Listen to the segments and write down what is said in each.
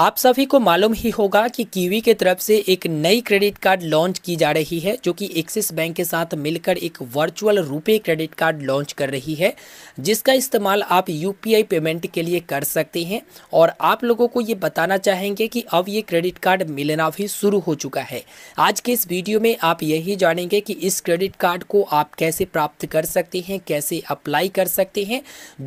आप सभी को मालूम ही होगा कि कीवी के तरफ से एक नई क्रेडिट कार्ड लॉन्च की जा रही है जो कि एक्सिस बैंक के साथ मिलकर एक virtual RuPay credit card launch कर रही है जिसका इस्तेमाल आप यूपीआई पेमेंट के लिए कर सकते हैं और आप लोगों को ये बताना चाहेंगे कि अब ये क्रेडिट कार्ड मिलना भी शुरू हो चुका है आज के इस वीडियो में आप यही जानेंगे कि इस क्रेडिट कार्ड को आप कैसे प्राप्त कर सकते हैं कैसे अप्लाई कर सकते हैं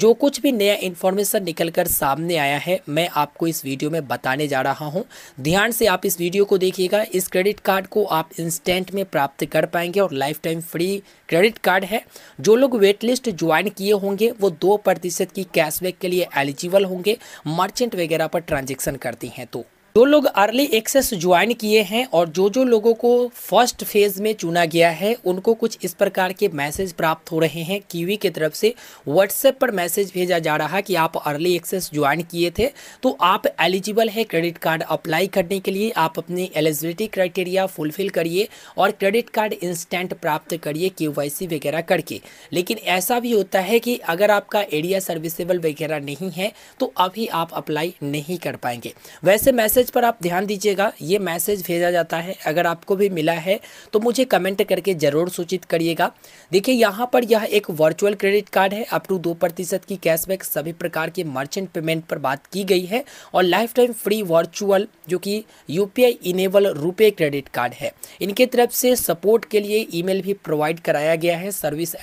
जो कुछ भी नया इन्फॉर्मेशन निकल कर सामने आया है मैं आपको इस वीडियो में बताने जा रहा हूँ ध्यान से आप इस वीडियो को देखिएगा इस क्रेडिट कार्ड को आप इंस्टेंट में प्राप्त कर पाएंगे और lifetime free credit card है जो लोग वेट लिस्ट ज्वाइन किए होंगे वो दो प्रतिशत की कैशबैक के लिए एलिजिबल होंगे मर्चेंट वगैरह पर ट्रांजेक्शन करती हैं तो जो लोग अर्ली एक्सेस ज्वाइन किए हैं और जो जो लोगों को फर्स्ट फेज़ में चुना गया है उनको कुछ इस प्रकार के मैसेज प्राप्त हो रहे हैं कीवी की तरफ से व्हाट्सएप पर मैसेज भेजा जा रहा कि आप अर्ली एक्सेस ज्वाइन किए थे तो आप एलिजिबल है क्रेडिट कार्ड अप्लाई करने के लिए आप अपनी एलिजिबिलिटी क्राइटेरिया फुलफिल करिए और क्रेडिट कार्ड इंस्टेंट प्राप्त करिए के वगैरह करके लेकिन ऐसा भी होता है कि अगर आपका एरिया सर्विसेबल वगैरह नहीं है तो अभी आप अप्लाई नहीं कर पाएंगे वैसे मैसेज मैसेज पर आप ध्यान दीजिएगा ये मैसेज भेजा जाता है अगर आपको भी मिला है तो मुझे कमेंट करके ज़रूर सूचित करिएगा देखिए यहाँ पर यह एक वर्चुअल क्रेडिट कार्ड है अप टू दो प्रतिशत की कैशबैक सभी प्रकार के मर्चेंट पेमेंट पर बात की गई है और लाइफ टाइम फ्री वर्चुअल जो कि यू इनेबल रुपये क्रेडिट कार्ड है इनके तरफ से सपोर्ट के लिए ई भी प्रोवाइड कराया गया है सर्विस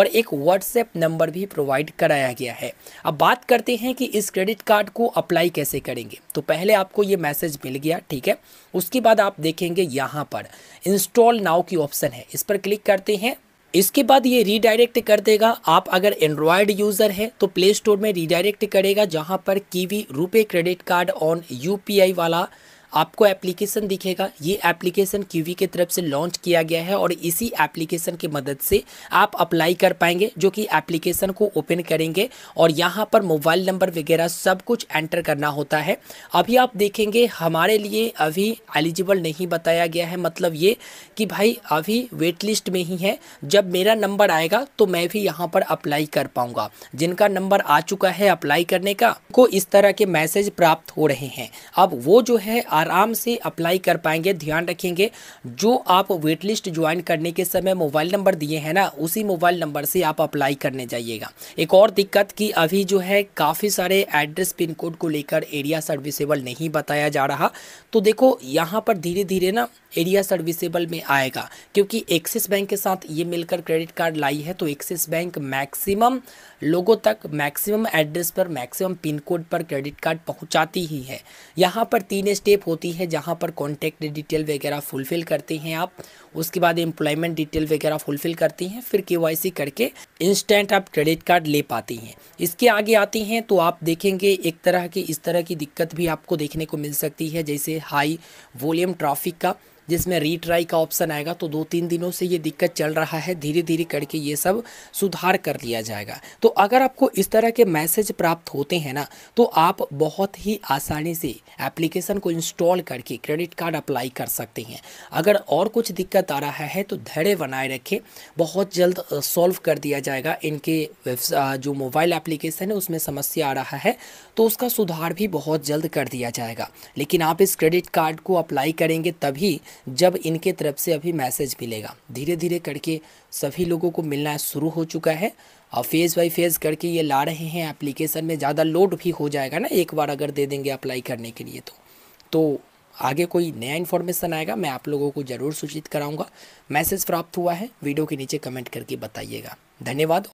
और एक व्हाट्सएप नंबर भी प्रोवाइड कराया गया है अब बात करते हैं कि इस क्रेडिट कार्ड को अप्लाई कैसे करेंगे तो पहले आपको ये मैसेज मिल गया ठीक है उसके बाद आप देखेंगे यहाँ पर इंस्टॉल नाउ की ऑप्शन है इस पर क्लिक करते हैं इसके बाद ये रीडायरेक्ट कर देगा आप अगर एंड्रॉयड यूज़र है तो प्ले स्टोर में रीडायरेक्ट करेगा जहाँ पर कीवी रुपए क्रेडिट कार्ड ऑन यूपीआई वाला आपको एप्लीकेशन दिखेगा ये एप्लीकेशन क्यूवी के तरफ से लॉन्च किया गया है और इसी एप्लीकेशन की मदद से आप अप्लाई कर पाएंगे जो कि एप्लीकेशन को ओपन करेंगे और यहाँ पर मोबाइल नंबर वगैरह सब कुछ एंटर करना होता है अभी आप देखेंगे हमारे लिए अभी एलिजिबल नहीं बताया गया है मतलब ये कि भाई अभी वेट लिस्ट में ही है जब मेरा नंबर आएगा तो मैं भी यहाँ पर अप्लाई कर पाऊँगा जिनका नंबर आ चुका है अप्लाई करने का को इस तरह के मैसेज प्राप्त हो रहे हैं अब वो जो है आराम से अप्लाई कर पाएंगे ध्यान रखेंगे जो आप वेट लिस्ट ज्वाइन करने के समय मोबाइल नंबर दिए हैं ना उसी मोबाइल नंबर से आप अप्लाई करने जाइएगा एक और दिक्कत कि अभी जो है काफ़ी सारे एड्रेस पिन कोड को लेकर एरिया सर्विसेबल नहीं बताया जा रहा तो देखो यहाँ पर धीरे धीरे ना एरिया सर्विसेबल में आएगा क्योंकि एक्सिस बैंक के साथ ये मिलकर क्रेडिट कार्ड लाई है तो एक्सिस बैंक मैक्सिमम लोगों तक मैक्सिमम एड्रेस पर मैक्सिमम पिन कोड पर क्रेडिट कार्ड पहुंचाती ही है यहाँ पर तीन स्टेप होती है जहाँ पर कॉन्टैक्ट डिटेल वगैरह फुलफ़िल करते हैं आप उसके बाद एम्प्लॉयमेंट डिटेल वगैरह फुलफ़िल करती हैं फिर के करके इंस्टेंट आप क्रेडिट कार्ड ले पाती हैं इसके आगे आती हैं तो आप देखेंगे एक तरह की इस तरह की दिक्कत भी आपको देखने को मिल सकती है जैसे हाई वॉल्यूम ट्राफिक का जिसमें रीट्राई का ऑप्शन आएगा तो दो तीन दिनों से ये दिक्कत चल रहा है धीरे धीरे करके ये सब सुधार कर लिया जाएगा तो अगर आपको इस तरह के मैसेज प्राप्त होते हैं ना तो आप बहुत ही आसानी से एप्लीकेशन को इंस्टॉल करके क्रेडिट कार्ड अप्लाई कर सकते हैं अगर और कुछ दिक्कत आ रहा है तो धैर्य बनाए रखें बहुत जल्द सॉल्व कर दिया जाएगा इनके जो मोबाइल एप्लीकेशन है उसमें समस्या आ रहा है तो उसका सुधार भी बहुत जल्द कर दिया जाएगा लेकिन आप इस क्रेडिट कार्ड को अप्लाई करेंगे तभी जब इनके तरफ से अभी मैसेज मिलेगा धीरे धीरे करके सभी लोगों को मिलना शुरू हो चुका है और फेज़ बाई फेज़ करके ये ला रहे हैं एप्लीकेशन में ज़्यादा लोड भी हो जाएगा ना एक बार अगर दे देंगे अप्लाई करने के लिए तो तो आगे कोई नया इन्फॉर्मेशन आएगा मैं आप लोगों को ज़रूर सूचित कराऊंगा मैसेज प्राप्त हुआ है वीडियो के नीचे कमेंट करके बताइएगा धन्यवाद